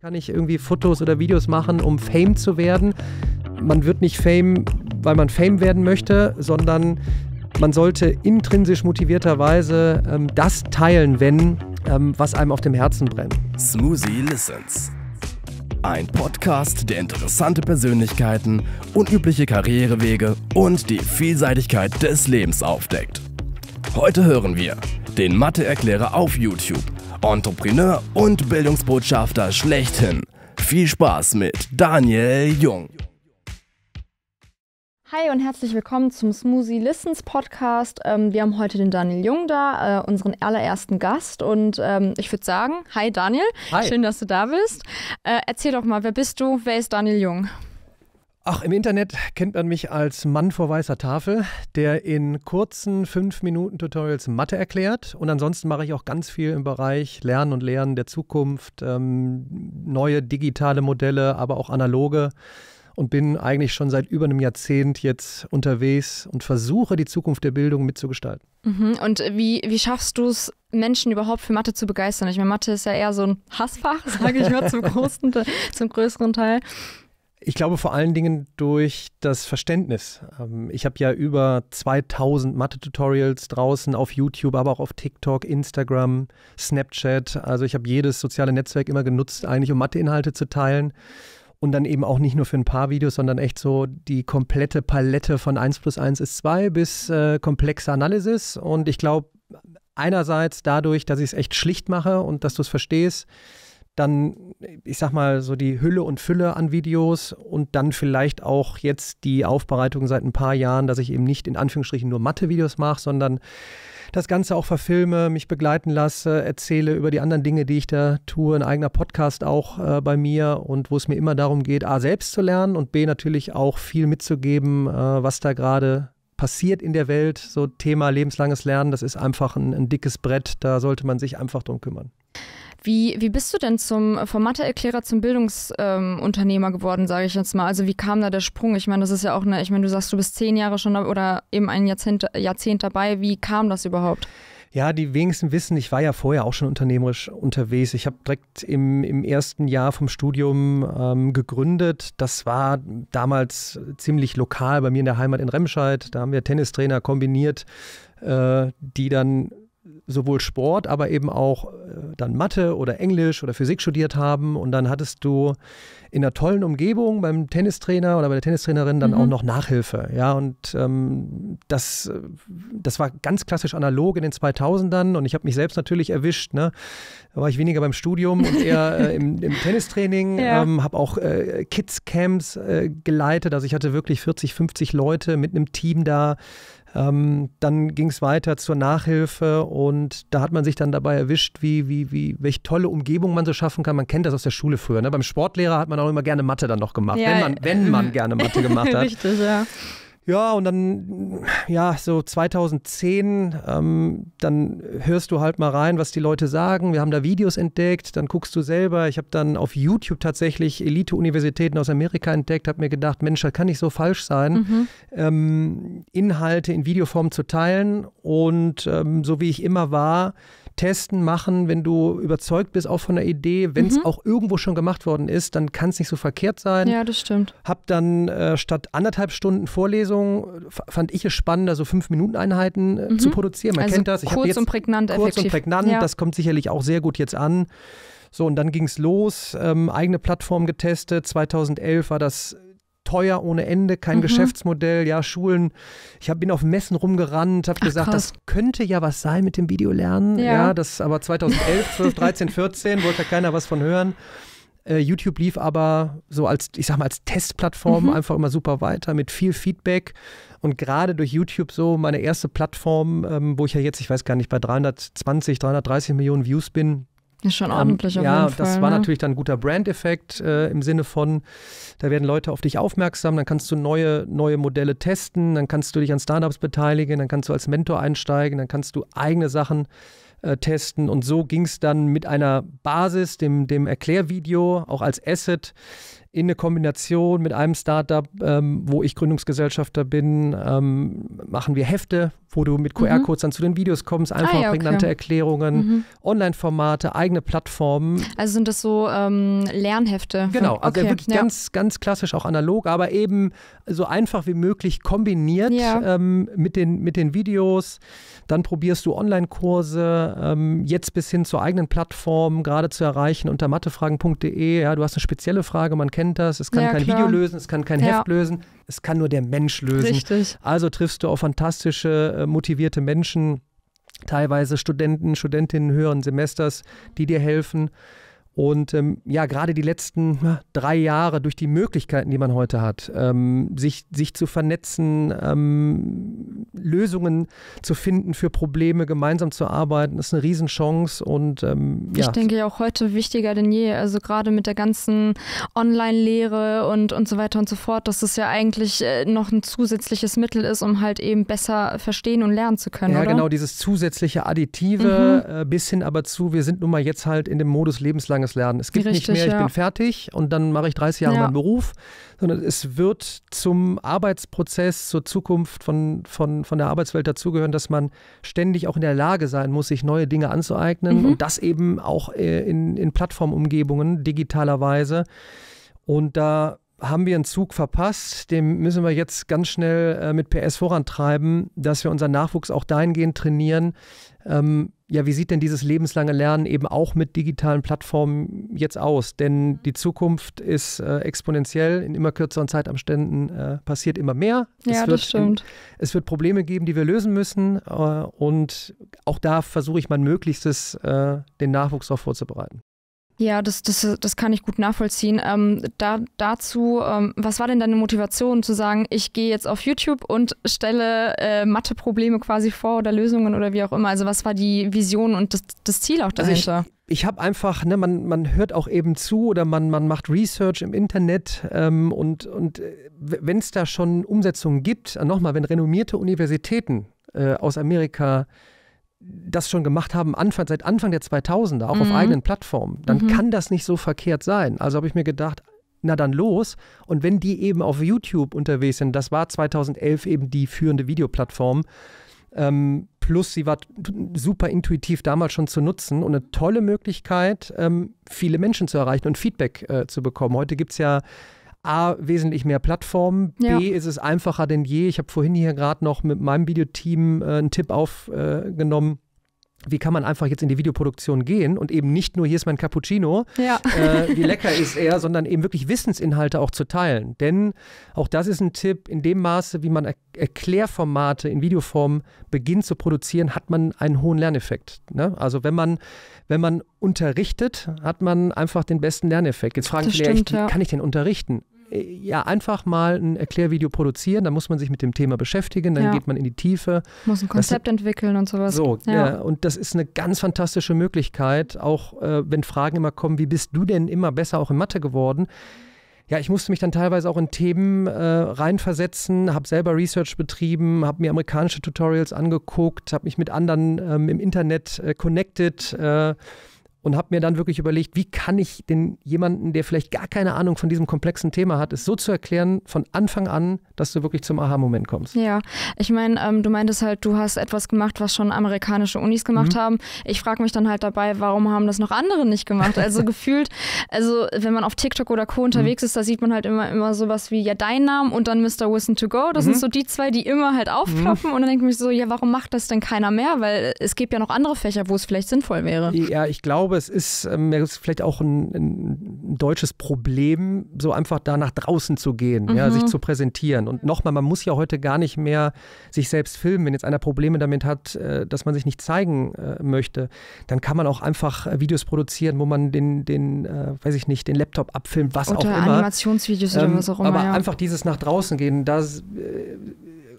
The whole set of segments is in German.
Kann ich irgendwie Fotos oder Videos machen, um Fame zu werden? Man wird nicht Fame, weil man Fame werden möchte, sondern man sollte intrinsisch motivierterweise ähm, das teilen, wenn, ähm, was einem auf dem Herzen brennt. Smoothie Listens. Ein Podcast, der interessante Persönlichkeiten, unübliche Karrierewege und die Vielseitigkeit des Lebens aufdeckt. Heute hören wir den Mathe-Erklärer auf YouTube Entrepreneur und Bildungsbotschafter schlechthin. Viel Spaß mit Daniel Jung. Hi und herzlich willkommen zum Smoothie Listens Podcast. Ähm, wir haben heute den Daniel Jung da, äh, unseren allerersten Gast. Und ähm, ich würde sagen, hi Daniel, hi. schön, dass du da bist. Äh, erzähl doch mal, wer bist du, wer ist Daniel Jung? Ach, im Internet kennt man mich als Mann vor weißer Tafel, der in kurzen 5-Minuten-Tutorials Mathe erklärt. Und ansonsten mache ich auch ganz viel im Bereich Lernen und Lernen der Zukunft, ähm, neue digitale Modelle, aber auch analoge. Und bin eigentlich schon seit über einem Jahrzehnt jetzt unterwegs und versuche, die Zukunft der Bildung mitzugestalten. Mhm, und wie, wie schaffst du es, Menschen überhaupt für Mathe zu begeistern? Ich meine, Mathe ist ja eher so ein Hassfach, sage ich mal, zum, größten, zum größeren Teil. Ich glaube vor allen Dingen durch das Verständnis. Ähm, ich habe ja über 2000 Mathe-Tutorials draußen auf YouTube, aber auch auf TikTok, Instagram, Snapchat. Also ich habe jedes soziale Netzwerk immer genutzt, eigentlich um Mathe-Inhalte zu teilen. Und dann eben auch nicht nur für ein paar Videos, sondern echt so die komplette Palette von 1 plus 1 ist 2 bis äh, komplexe Analysis. Und ich glaube, einerseits dadurch, dass ich es echt schlicht mache und dass du es verstehst, dann, ich sag mal, so die Hülle und Fülle an Videos und dann vielleicht auch jetzt die Aufbereitung seit ein paar Jahren, dass ich eben nicht in Anführungsstrichen nur Mathe-Videos mache, sondern das Ganze auch verfilme, mich begleiten lasse, erzähle über die anderen Dinge, die ich da tue, ein eigener Podcast auch äh, bei mir und wo es mir immer darum geht, A, selbst zu lernen und B, natürlich auch viel mitzugeben, äh, was da gerade passiert in der Welt. So Thema lebenslanges Lernen, das ist einfach ein, ein dickes Brett, da sollte man sich einfach drum kümmern. Wie, wie bist du denn zum, vom Matheerklärer zum Bildungsunternehmer ähm, geworden, sage ich jetzt mal? Also wie kam da der Sprung? Ich meine, das ist ja auch eine, ich meine, du sagst, du bist zehn Jahre schon oder eben ein Jahrzehnt, Jahrzehnt dabei. Wie kam das überhaupt? Ja, die wenigsten wissen, ich war ja vorher auch schon unternehmerisch unterwegs. Ich habe direkt im, im ersten Jahr vom Studium ähm, gegründet. Das war damals ziemlich lokal bei mir in der Heimat in Remscheid. Da haben wir Tennistrainer kombiniert, äh, die dann sowohl Sport, aber eben auch äh, dann Mathe oder Englisch oder Physik studiert haben. Und dann hattest du in einer tollen Umgebung beim Tennistrainer oder bei der Tennistrainerin dann mhm. auch noch Nachhilfe. Ja, und ähm, das, äh, das war ganz klassisch analog in den 2000ern. Und ich habe mich selbst natürlich erwischt. Ne? Da war ich weniger beim Studium und eher äh, im, im, Tennistraining. Ja. Ähm, habe auch äh, Kids-Camps äh, geleitet. Also ich hatte wirklich 40, 50 Leute mit einem Team da ähm, dann ging es weiter zur Nachhilfe und da hat man sich dann dabei erwischt, wie, wie, wie, welche tolle Umgebung man so schaffen kann. Man kennt das aus der Schule früher. Ne? Beim Sportlehrer hat man auch immer gerne Mathe dann noch gemacht, ja, wenn man, wenn man gerne Mathe gemacht hat. Richtig, ja. Ja, und dann, ja, so 2010, ähm, dann hörst du halt mal rein, was die Leute sagen. Wir haben da Videos entdeckt, dann guckst du selber. Ich habe dann auf YouTube tatsächlich Elite-Universitäten aus Amerika entdeckt, habe mir gedacht, Mensch, das kann nicht so falsch sein, mhm. ähm, Inhalte in Videoform zu teilen. Und ähm, so wie ich immer war, testen, machen, wenn du überzeugt bist, auch von der Idee, wenn es mhm. auch irgendwo schon gemacht worden ist, dann kann es nicht so verkehrt sein. Ja, das stimmt. Hab dann äh, statt anderthalb Stunden Vorlesung, äh, fand ich es spannender, so fünf Minuten Einheiten äh, mhm. zu produzieren. Man also kennt das. Ich kurz jetzt, und prägnant. Kurz effektiv. und prägnant, ja. das kommt sicherlich auch sehr gut jetzt an. So, und dann ging es los, ähm, eigene Plattform getestet. 2011 war das teuer ohne Ende, kein mhm. Geschäftsmodell, ja, Schulen. Ich hab, bin auf Messen rumgerannt, habe gesagt, krass. das könnte ja was sein mit dem Videolernen. Ja, ja das aber 2011, 12, 13, 14 wollte ja halt keiner was von hören. Äh, YouTube lief aber so als, ich sag mal, als Testplattform mhm. einfach immer super weiter mit viel Feedback. Und gerade durch YouTube so meine erste Plattform, ähm, wo ich ja jetzt, ich weiß gar nicht, bei 320, 330 Millionen Views bin, ist schon ähm, ordentlich ähm, auf Ja, jeden Fall, das ne? war natürlich dann ein guter Brand-Effekt äh, im Sinne von, da werden Leute auf dich aufmerksam, dann kannst du neue, neue Modelle testen, dann kannst du dich an Startups beteiligen, dann kannst du als Mentor einsteigen, dann kannst du eigene Sachen äh, testen. Und so ging es dann mit einer Basis, dem, dem Erklärvideo, auch als Asset, in eine Kombination mit einem Startup, ähm, wo ich Gründungsgesellschafter bin, ähm, machen wir Hefte, wo du mit QR-Codes mhm. dann zu den Videos kommst, einfach ah, ja, prägnante okay. Erklärungen, mhm. Online-Formate, eigene Plattformen. Also sind das so ähm, Lernhefte? Genau, also okay. wirklich ja. ganz, ganz klassisch auch analog, aber eben so einfach wie möglich kombiniert ja. Ähm, mit, den, mit den Videos. Dann probierst du Online-Kurse, ähm, jetzt bis hin zur eigenen Plattform gerade zu erreichen unter mathefragen.de. Ja, du hast eine spezielle Frage, man kennt kennt das, es kann ja, kein klar. Video lösen, es kann kein ja. Heft lösen, es kann nur der Mensch lösen. Richtig. Also triffst du auf fantastische, äh, motivierte Menschen, teilweise Studenten, Studentinnen höheren Semesters, die dir helfen. Und ähm, ja, gerade die letzten drei Jahre durch die Möglichkeiten, die man heute hat, ähm, sich, sich zu vernetzen, ähm, Lösungen zu finden für Probleme, gemeinsam zu arbeiten, ist eine Riesenchance. Und ähm, ja. ich denke ja auch heute wichtiger denn je. Also gerade mit der ganzen Online-Lehre und, und so weiter und so fort, dass es das ja eigentlich äh, noch ein zusätzliches Mittel ist, um halt eben besser verstehen und lernen zu können. Ja, oder? genau, dieses zusätzliche Additive mhm. äh, bis hin aber zu, wir sind nun mal jetzt halt in dem Modus lebenslanges lebenslanges Lernen. Es gibt Richtig, nicht mehr, ich ja. bin fertig und dann mache ich 30 Jahre ja. meinen Beruf, sondern es wird zum Arbeitsprozess, zur Zukunft von, von, von der Arbeitswelt dazugehören, dass man ständig auch in der Lage sein muss, sich neue Dinge anzueignen mhm. und das eben auch äh, in, in Plattformumgebungen digitalerweise. Und da haben wir einen Zug verpasst, den müssen wir jetzt ganz schnell äh, mit PS vorantreiben, dass wir unseren Nachwuchs auch dahingehend trainieren. Ähm, ja, wie sieht denn dieses lebenslange Lernen eben auch mit digitalen Plattformen jetzt aus? Denn mhm. die Zukunft ist äh, exponentiell, in immer kürzeren Zeitabständen äh, passiert immer mehr. Ja, wird, das stimmt. es wird Probleme geben, die wir lösen müssen. Äh, und auch da versuche ich mein Möglichstes, äh, den Nachwuchs darauf vorzubereiten. Ja, das, das, das kann ich gut nachvollziehen. Ähm, da, dazu, ähm, was war denn deine Motivation zu sagen, ich gehe jetzt auf YouTube und stelle äh, Mathe-Probleme quasi vor oder Lösungen oder wie auch immer? Also was war die Vision und das, das Ziel auch dahinter? Also ich, ich habe einfach, ne, man, man hört auch eben zu oder man, man macht Research im Internet ähm, und, und äh, wenn es da schon Umsetzungen gibt, äh, nochmal, wenn renommierte Universitäten äh, aus Amerika äh, das schon gemacht haben, Anfang, seit Anfang der 2000er, auch mhm. auf eigenen Plattformen, dann mhm. kann das nicht so verkehrt sein. Also habe ich mir gedacht, na dann los. Und wenn die eben auf YouTube unterwegs sind, das war 2011 eben die führende Videoplattform, ähm, plus sie war super intuitiv damals schon zu nutzen und eine tolle Möglichkeit, ähm, viele Menschen zu erreichen und Feedback äh, zu bekommen. Heute gibt es ja A, wesentlich mehr Plattformen, ja. B, ist es einfacher denn je. Ich habe vorhin hier gerade noch mit meinem Videoteam äh, einen Tipp aufgenommen. Äh, wie kann man einfach jetzt in die Videoproduktion gehen und eben nicht nur, hier ist mein Cappuccino, ja. äh, wie lecker ist er, sondern eben wirklich Wissensinhalte auch zu teilen. Denn auch das ist ein Tipp, in dem Maße, wie man er Erklärformate in Videoform beginnt zu produzieren, hat man einen hohen Lerneffekt. Ne? Also wenn man, wenn man unterrichtet, hat man einfach den besten Lerneffekt. Jetzt fragen das viele, ja. kann ich denn unterrichten? ja einfach mal ein Erklärvideo produzieren, da muss man sich mit dem Thema beschäftigen, dann ja. geht man in die Tiefe. Muss ein Konzept das, entwickeln und sowas. So, ja. Äh, und das ist eine ganz fantastische Möglichkeit, auch äh, wenn Fragen immer kommen, wie bist du denn immer besser auch in Mathe geworden? ja, ich musste mich dann teilweise auch in Themen äh, reinversetzen, habe selber Research betrieben, habe mir amerikanische Tutorials angeguckt, habe mich mit anderen ähm, im Internet äh, connected. Äh, und habe mir dann wirklich überlegt, wie kann ich den jemanden, der vielleicht gar keine Ahnung von diesem komplexen Thema hat, es so zu erklären von Anfang an, dass du wirklich zum Aha-Moment kommst. Ja, ich meine, ähm, du meintest halt, du hast etwas gemacht, was schon amerikanische Unis gemacht mhm. haben. Ich frage mich dann halt dabei, warum haben das noch andere nicht gemacht? Also gefühlt, also wenn man auf TikTok oder Co unterwegs mhm. ist, da sieht man halt immer immer sowas wie ja dein Name und dann Mr. Wissen to go. Das mhm. sind so die zwei, die immer halt aufploppen mhm. und dann denke ich mir so, ja, warum macht das denn keiner mehr? Weil es gibt ja noch andere Fächer, wo es vielleicht sinnvoll wäre. Ja, ich glaube glaube, es ist, ähm, es ist vielleicht auch ein, ein, deutsches Problem, so einfach da nach draußen zu gehen, mhm. ja, sich mhm. zu präsentieren. Und nochmal, man muss ja heute gar nicht mehr sich selbst filmen. Wenn jetzt einer Probleme damit hat, äh, dass man sich nicht zeigen äh, möchte, dann kann man auch einfach äh, Videos produzieren, wo man den, den äh, weiß ich nicht, den Laptop abfilmt, was oder auch immer. Oder Animationsvideos ähm, oder was auch immer. Aber ja. einfach dieses nach draußen gehen, da äh,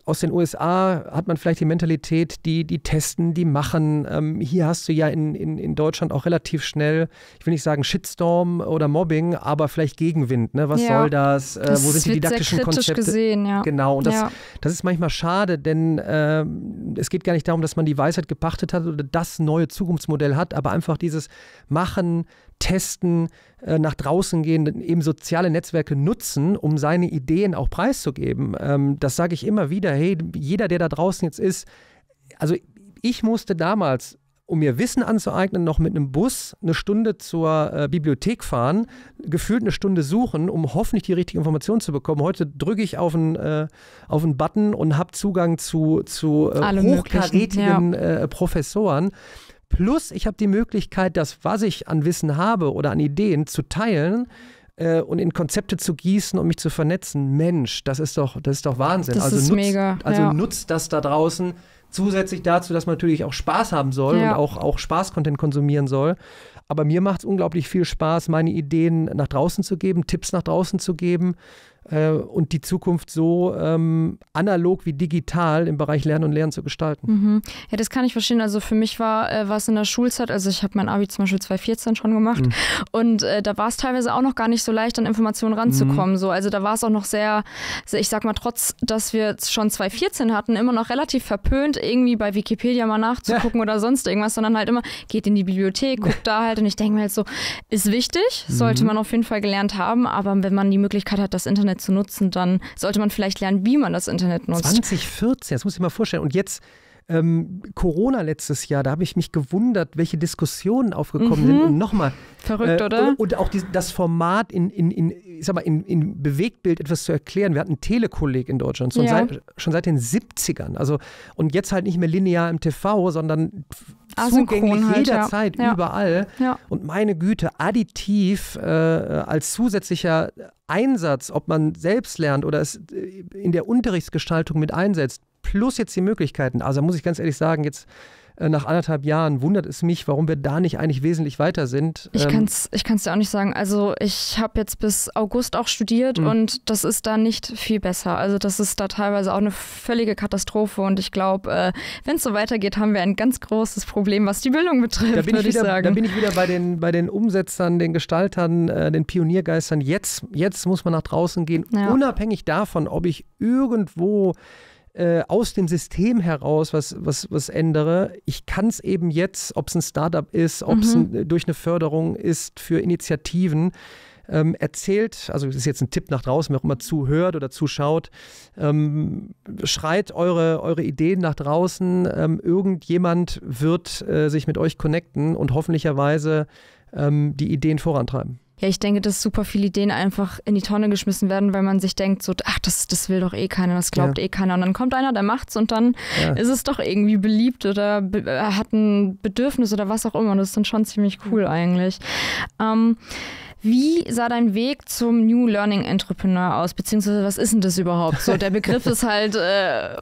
aus den USA hat man vielleicht die Mentalität, die, die testen, die machen. Ähm, hier hast du ja in, in, in Deutschland auch relativ schnell, ich will nicht sagen Shitstorm oder Mobbing, aber vielleicht Gegenwind. Ne? Was ja. soll das? Äh, das wo sind die didaktischen Konzepte? Gesehen, ja. Genau, und das, ja. das ist manchmal schade, denn ähm, es geht gar nicht darum, dass man die Weisheit gepachtet hat oder das neue Zukunftsmodell hat, aber einfach dieses Machen, testen, äh, nach draußen gehen, eben soziale Netzwerke nutzen, um seine Ideen auch preiszugeben. Ähm, das sage ich immer wieder hey, jeder, der da draußen jetzt ist, also ich musste damals um mir Wissen anzueignen, noch mit einem Bus eine Stunde zur äh, Bibliothek fahren, gefühlt eine Stunde suchen, um hoffentlich die richtige Information zu bekommen. Heute drücke ich auf einen, äh, auf einen Button und habe Zugang zu, zu äh, hochkarätigen ja. Äh, Professoren. Plus, ich habe die Möglichkeit, das, was ich an Wissen habe oder an Ideen, zu teilen äh, und in Konzepte zu gießen und mich zu vernetzen. Mensch, das ist doch, das ist doch Wahnsinn. Das also ist nutzt, mega. Also ja. nutzt das da draußen zusätzlich dazu, dass man natürlich auch Spaß haben soll ja. und auch, auch Spaß-Content konsumieren soll. Aber mir macht es unglaublich viel Spaß, meine Ideen nach draußen zu geben, Tipps nach draußen zu geben äh, und die Zukunft so ähm, analog wie digital im Bereich Lernen und Lernen zu gestalten. Mhm. Ja, das kann ich verstehen. Also für mich war äh, was in der Schulzeit, also ich habe mein Abi zum Beispiel 2014 schon gemacht mhm. und äh, da war es teilweise auch noch gar nicht so leicht, an Informationen ranzukommen. Mhm. So. Also da war es auch noch sehr, sehr, ich sag mal, trotz, dass wir schon 2014 hatten, immer noch relativ verpönt, irgendwie bei Wikipedia mal nachzugucken ja. oder sonst irgendwas, sondern halt immer, geht in die Bibliothek, guckt da halt und ich denke mir halt so, ist wichtig, sollte mhm. man auf jeden Fall gelernt haben, aber wenn man die Möglichkeit hat, das Internet zu nutzen, dann sollte man vielleicht lernen, wie man das Internet nutzt. 2014, das muss ich mal vorstellen. Und jetzt ähm, Corona letztes Jahr, da habe ich mich gewundert, welche Diskussionen aufgekommen mhm. sind. Und nochmal. Verrückt, äh, oder? Und, auch die, das Format in, in, in, ich sag mal, in, in Bewegtbild etwas zu erklären. Wir hatten Telekolleg in Deutschland schon, ja. seit, schon seit den 70ern. Also, und jetzt halt nicht mehr linear im TV, sondern zugänglich halt, jederzeit, ja. überall. Ja. Und meine Güte, additiv äh, als zusätzlicher Einsatz, ob man selbst lernt oder es äh, in der Unterrichtsgestaltung mit einsetzt, plus jetzt die Möglichkeiten. Also muss ich ganz ehrlich sagen, jetzt äh, nach anderthalb Jahren wundert es mich, warum wir da nicht eigentlich wesentlich weiter sind. Ich ähm, kann es dir auch nicht sagen. Also ich habe jetzt bis August auch studiert mhm. und das ist da nicht viel besser. Also das ist da teilweise auch eine völlige Katastrophe und ich glaube, äh, wenn es so weitergeht, haben wir ein ganz großes Problem, was die Bildung betrifft, da bin ich, wieder, sagen. Da bin ich wieder bei den, bei den Umsetzern, den Gestaltern, äh, den Pioniergeistern. Jetzt, jetzt muss man nach draußen gehen, ja. unabhängig davon, ob ich irgendwo äh, aus dem System heraus was, was, was ändere. Ich kann es eben jetzt, ob es ein Startup ist, ob es mhm. ein, äh, durch eine Förderung ist für Initiativen, ähm, erzählt, also das ist jetzt ein Tipp nach draußen, wer auch immer zuhört oder zuschaut, ähm, schreit eure, eure Ideen nach draußen. Ähm, irgendjemand wird äh, sich mit euch connecten und hoffentlicherweise ähm, die Ideen vorantreiben ja, ich denke, dass super viele Ideen einfach in die Tonne geschmissen werden, weil man sich denkt, so, ach, das, das will doch eh keiner, das glaubt ja. eh keiner. Und dann kommt einer, der macht's und dann ja. ist es doch irgendwie beliebt oder be äh, hat ein Bedürfnis oder was auch immer. Und das ist dann schon ziemlich cool eigentlich. Ähm, wie sah dein Weg zum New Learning Entrepreneur aus? Beziehungsweise was ist denn das überhaupt? So, der Begriff ist halt äh,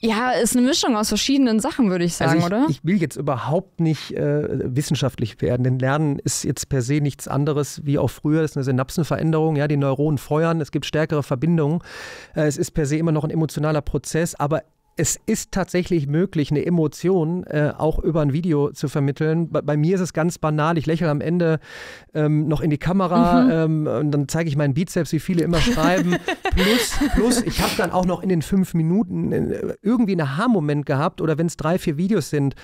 ja, ist eine Mischung aus verschiedenen Sachen, würde ich sagen, also ich, oder? Ich will jetzt überhaupt nicht äh, wissenschaftlich werden, denn Lernen ist jetzt per se nichts anderes wie auch früher. Das ist eine Synapsenveränderung, ja, die Neuronen feuern, es gibt stärkere Verbindungen. Äh, es ist per se immer noch ein emotionaler Prozess, aber es ist tatsächlich möglich, eine Emotion äh, auch über ein Video zu vermitteln. Bei, bei, mir ist es ganz banal. Ich lächle am Ende ähm, noch in die Kamera mhm. ähm, und dann zeige ich meinen Bizeps, wie viele immer schreiben. plus, plus, ich habe dann auch noch in den fünf Minuten äh, irgendwie einen Haarmoment gehabt oder wenn es drei, vier Videos sind,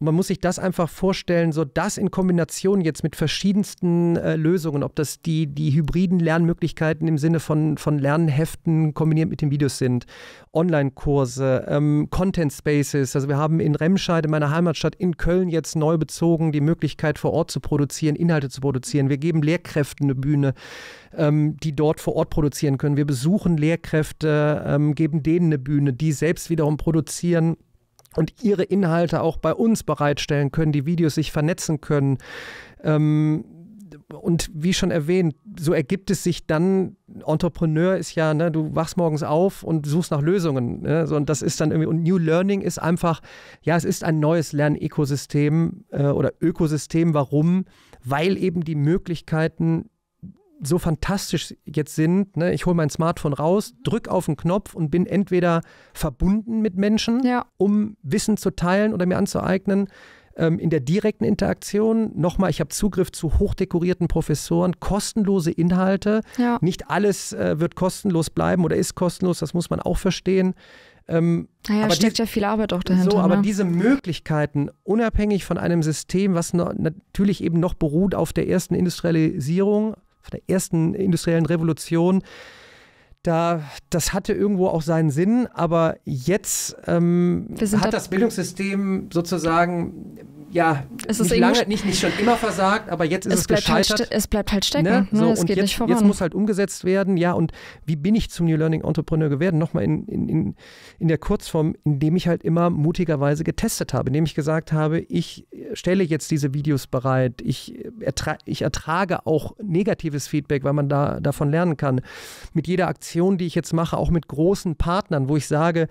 und man muss sich das einfach vorstellen, so das in Kombination jetzt mit verschiedensten äh, Lösungen, ob das die, die hybriden Lernmöglichkeiten im Sinne von, von Lernheften kombiniert mit den Videos sind, Online-Kurse, ähm, Content Spaces. Also wir haben in Remscheid, in meiner Heimatstadt, in Köln jetzt neu bezogen, die Möglichkeit vor Ort zu produzieren, Inhalte zu produzieren. Wir geben Lehrkräften eine Bühne, ähm, die dort vor Ort produzieren können. Wir besuchen Lehrkräfte, ähm, geben denen eine Bühne, die selbst wiederum produzieren und ihre Inhalte auch bei uns bereitstellen können, die Videos sich vernetzen können. Ähm, und wie schon erwähnt, so ergibt es sich dann, Entrepreneur ist ja, ne, du wachst morgens auf und suchst nach Lösungen. Ne, so, und das ist dann irgendwie, und New Learning ist einfach, ja, es ist ein neues Lernökosystem äh, oder Ökosystem. Warum? Weil eben die Möglichkeiten so fantastisch jetzt sind. Ne? Ich hole mein Smartphone raus, drücke auf den Knopf und bin entweder verbunden mit Menschen, ja. um Wissen zu teilen oder mir anzueignen. Ähm, in der direkten Interaktion, nochmal, ich habe Zugriff zu hochdekorierten Professoren, kostenlose Inhalte. Ja. Nicht alles äh, wird kostenlos bleiben oder ist kostenlos, das muss man auch verstehen. Ähm, naja, ah aber steckt die, ja viel Arbeit auch dahinter. So, aber ne? diese Möglichkeiten, unabhängig von einem System, was noch, natürlich eben noch beruht auf der ersten Industrialisierung, von der ersten industriellen Revolution, da, das hatte irgendwo auch seinen Sinn, aber jetzt ähm, hat da das Bildungssystem sozusagen ja, es nicht, lange, nicht, nicht schon immer versagt, aber jetzt ist es, es gescheitert. Halt, es bleibt halt stecken, ne? ne? so, ne? es und geht jetzt, nicht voran. Jetzt muss halt umgesetzt werden, ja, und wie bin ich zum New Learning Entrepreneur geworden? Nochmal in, in, in, in der Kurzform, indem ich halt immer mutigerweise getestet habe, indem ich gesagt habe, ich stelle jetzt diese Videos bereit, ich, ertra ich ertrage auch negatives Feedback, weil man da davon lernen kann. Mit jeder Aktion, die ich jetzt mache, auch mit großen Partnern, wo ich sage,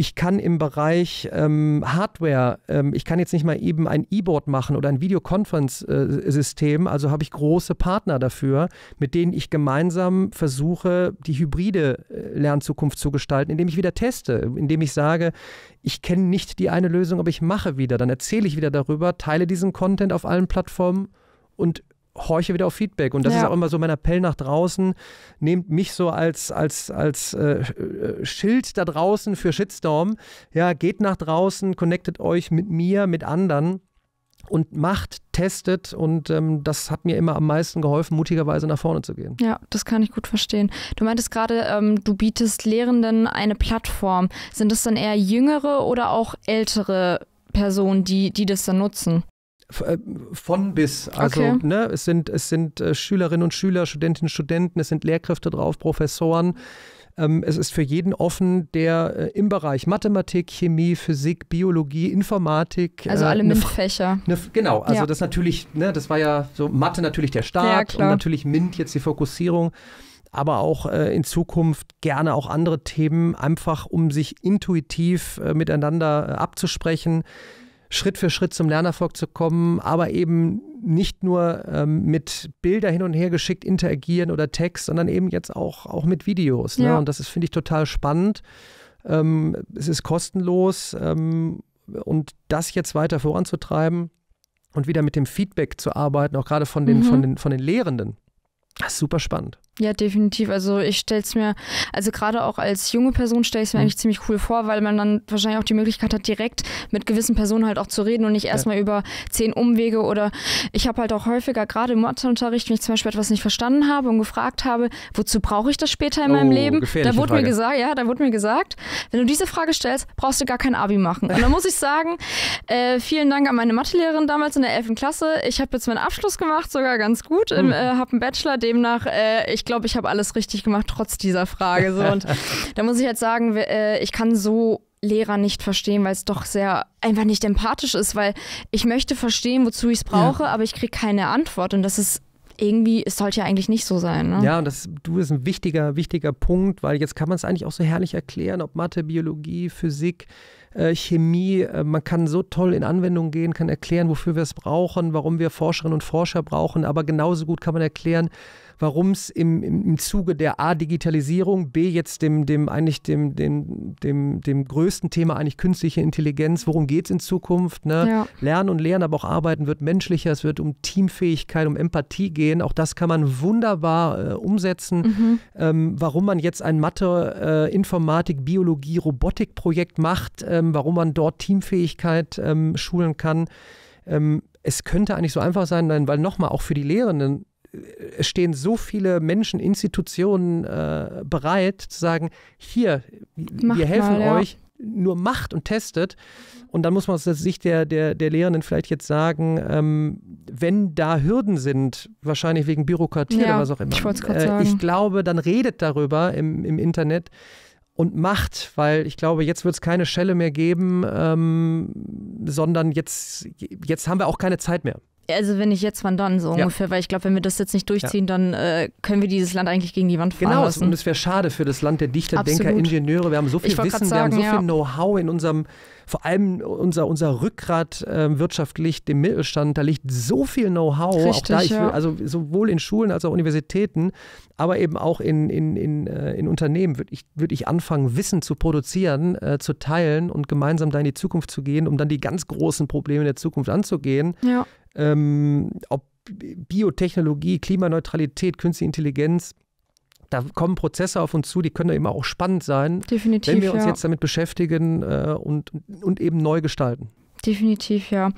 ich kann im Bereich ähm, Hardware, ähm, ich kann jetzt nicht mal eben ein E-Board machen oder ein Videokonferenzsystem, äh, also habe ich große Partner dafür, mit denen ich gemeinsam versuche, die hybride äh, Lernzukunft zu gestalten, indem ich wieder teste, indem ich sage, ich kenne nicht die eine Lösung, aber ich mache wieder, dann erzähle ich wieder darüber, teile diesen Content auf allen Plattformen und horche wieder auf Feedback. Und das ja. ist auch immer so mein Appell nach draußen. Nehmt mich so als, als, als äh, Schild da draußen für Shitstorm. Ja, geht nach draußen, connectet euch mit mir, mit anderen und macht, testet und ähm, das hat mir immer am meisten geholfen, mutigerweise nach vorne zu gehen. Ja, das kann ich gut verstehen. Du meintest gerade, ähm, du bietest Lehrenden eine Plattform. Sind das dann eher jüngere oder auch ältere Personen, die, die das dann nutzen? Äh, von bis. Also okay. ne, es sind, es sind äh, Schülerinnen und Schüler, Studentinnen und Studenten, es sind Lehrkräfte drauf, Professoren. Ähm, es ist für jeden offen, der äh, im Bereich Mathematik, Chemie, Physik, Biologie, Informatik. Also alle MINT-Fächer. Ne, genau, also ja. das natürlich, ne, das war ja so Mathe natürlich der Start ja, und natürlich MINT jetzt die Fokussierung aber auch äh, in Zukunft gerne auch andere Themen, einfach um sich intuitiv äh, miteinander äh, abzusprechen. Schritt für Schritt zum Lernerfolg zu kommen, aber eben nicht nur ähm, mit Bilder hin und her geschickt interagieren oder Text, sondern eben jetzt auch, auch mit Videos. Ne? Ja. Und das finde ich, total spannend. Ähm, es ist kostenlos ähm, und das jetzt weiter voranzutreiben und wieder mit dem Feedback zu arbeiten, auch gerade von den, mhm. von den, von den Lehrenden, das ist super spannend. Ja, definitiv. Also ich stelle es mir, also gerade auch als junge Person stelle ich es mir mhm. eigentlich ziemlich cool vor, weil man dann wahrscheinlich auch die Möglichkeit hat, direkt mit gewissen Personen halt auch zu reden und nicht erstmal ja. über zehn Umwege oder ich habe halt auch häufiger, gerade im Matheunterricht, wenn ich zum Beispiel etwas nicht verstanden habe und gefragt habe, wozu brauche ich das später in oh, meinem Leben? Da wurde Frage. mir gesagt, ja, da wurde mir gesagt, wenn du diese Frage stellst, brauchst du gar kein Abi machen. Und dann muss ich sagen, äh, vielen Dank an meine Mathelehrerin damals in der 11. Klasse. Ich habe jetzt meinen Abschluss gemacht, sogar ganz gut, mhm. äh, habe einen Bachelor, demnach äh, ich glaube, ich habe alles richtig gemacht, trotz dieser Frage. So. Und da muss ich jetzt halt sagen, äh, ich kann so Lehrer nicht verstehen, weil es doch sehr einfach nicht empathisch ist, weil ich möchte verstehen, wozu ich es brauche, ja. aber ich kriege keine Antwort. Und das ist irgendwie, es sollte ja eigentlich nicht so sein. Ne? Ja, und das du bist ein wichtiger, wichtiger Punkt, weil jetzt kann man es eigentlich auch so herrlich erklären, ob Mathe, Biologie, Physik, äh, Chemie, äh, man kann so toll in Anwendung gehen, kann erklären, wofür wir es brauchen, warum wir Forscherinnen und Forscher brauchen, aber genauso gut kann man erklären, warum es im, im, Zuge der A, Digitalisierung, B, jetzt dem, dem eigentlich dem, dem, dem, dem größten Thema eigentlich künstliche Intelligenz, worum geht es in Zukunft? Ne? Ja. Lernen und Lehren, aber auch Arbeiten wird menschlicher, es wird um Teamfähigkeit, um Empathie gehen. Auch das kann man wunderbar äh, umsetzen. Mhm. Ähm, warum man jetzt ein Mathe, äh, Informatik, Biologie, Robotik-Projekt macht, ähm, warum man dort Teamfähigkeit ähm, schulen kann. Ähm, es könnte eigentlich so einfach sein, weil nochmal auch für die Lehrenden es stehen so viele Menschen, Institutionen äh, bereit zu sagen, hier, macht wir helfen mal, euch, nur macht und testet. Und dann muss man aus der Sicht der, der, der Lehrenden vielleicht jetzt sagen, ähm, wenn da Hürden sind, wahrscheinlich wegen Bürokratie ja, oder was auch immer, ich, äh, ich glaube, dann redet darüber im, im Internet und macht, weil ich glaube, jetzt wird es keine Schelle mehr geben, ähm, sondern jetzt, jetzt haben wir auch keine Zeit mehr also wenn ich jetzt Van Don so ja. ungefähr, weil ich glaube, wenn wir das jetzt nicht durchziehen, ja. dann äh, können wir dieses Land eigentlich gegen die Wand fahren genau, lassen. Genau, und es wäre schade für das Land der Dichter, Absolut. Denker, Ingenieure. Wir haben so viel Wissen, sagen, wir haben so viel Know-how in unserem, vor allem unser, unser Rückgrat äh, wirtschaftlich, dem Mittelstand, da liegt so viel Know-how, auch da, ich will, also sowohl in Schulen als auch Universitäten, aber eben auch in, in, in, äh, in Unternehmen würde ich, würd ich anfangen, Wissen zu produzieren, äh, zu teilen und gemeinsam da in die Zukunft zu gehen, um dann die ganz großen Probleme der Zukunft anzugehen. Ja ähm, ob Biotechnologie, Klimaneutralität, Künstliche Intelligenz, da kommen Prozesse auf uns zu, die können eben auch spannend sein, Definitiv, wenn wir uns ja. jetzt damit beschäftigen äh, und, und eben neu gestalten. Definitiv, ja.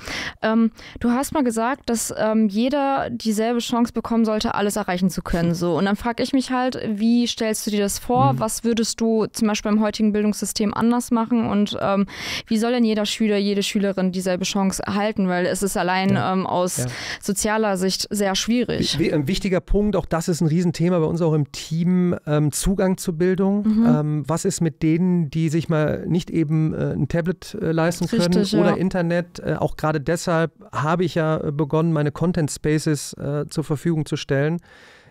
Ähm, du hast mal gesagt, dass ähm, jeder dieselbe Chance bekommen sollte, alles erreichen zu können. So. Und dann frage ich mich halt, wie stellst du dir das vor? Mhm. Was würdest du zum Beispiel beim heutigen Bildungssystem anders machen? Und ähm, wie soll denn jeder Schüler, jede Schülerin dieselbe Chance erhalten? Weil es ist allein ja. Ähm, aus ja. sozialer Sicht sehr schwierig. W ein wichtiger Punkt, auch das ist ein Riesenthema bei uns auch im Team, ähm, Zugang zur Bildung. Mhm. Ähm, was ist mit denen, die sich mal nicht eben äh, ein Tablet äh, leisten Richtig, können oder ja. Internet. Äh, auch gerade deshalb habe ich ja äh, begonnen, meine Content Spaces äh, zur Verfügung zu stellen.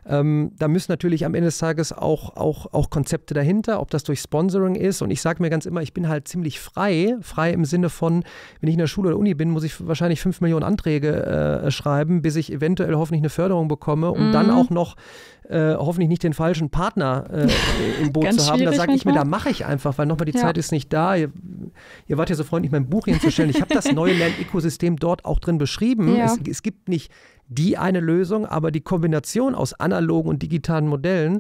Ähm, da müssen natürlich am Ende des Tages auch, auch, auch Konzepte dahinter, ob das durch Sponsoring ist. Und ich sage mir ganz immer, ich bin halt ziemlich frei. Frei im Sinne von, wenn ich in der Schule oder Uni bin, muss ich wahrscheinlich fünf Millionen Anträge äh, schreiben, bis ich eventuell hoffentlich eine Förderung bekomme, um mhm. dann auch noch äh, hoffentlich nicht den falschen Partner äh, im Boot zu haben. Da sage ich mir, da mache ich einfach, weil nochmal die ja. Zeit ist nicht da. Ihr, ihr wart ja so freundlich, mein Buch hinzustellen. Ich habe das neue Lernökosystem dort auch drin beschrieben. Ja. Es, es gibt nicht die eine Lösung, aber die Kombination aus analogen und digitalen Modellen,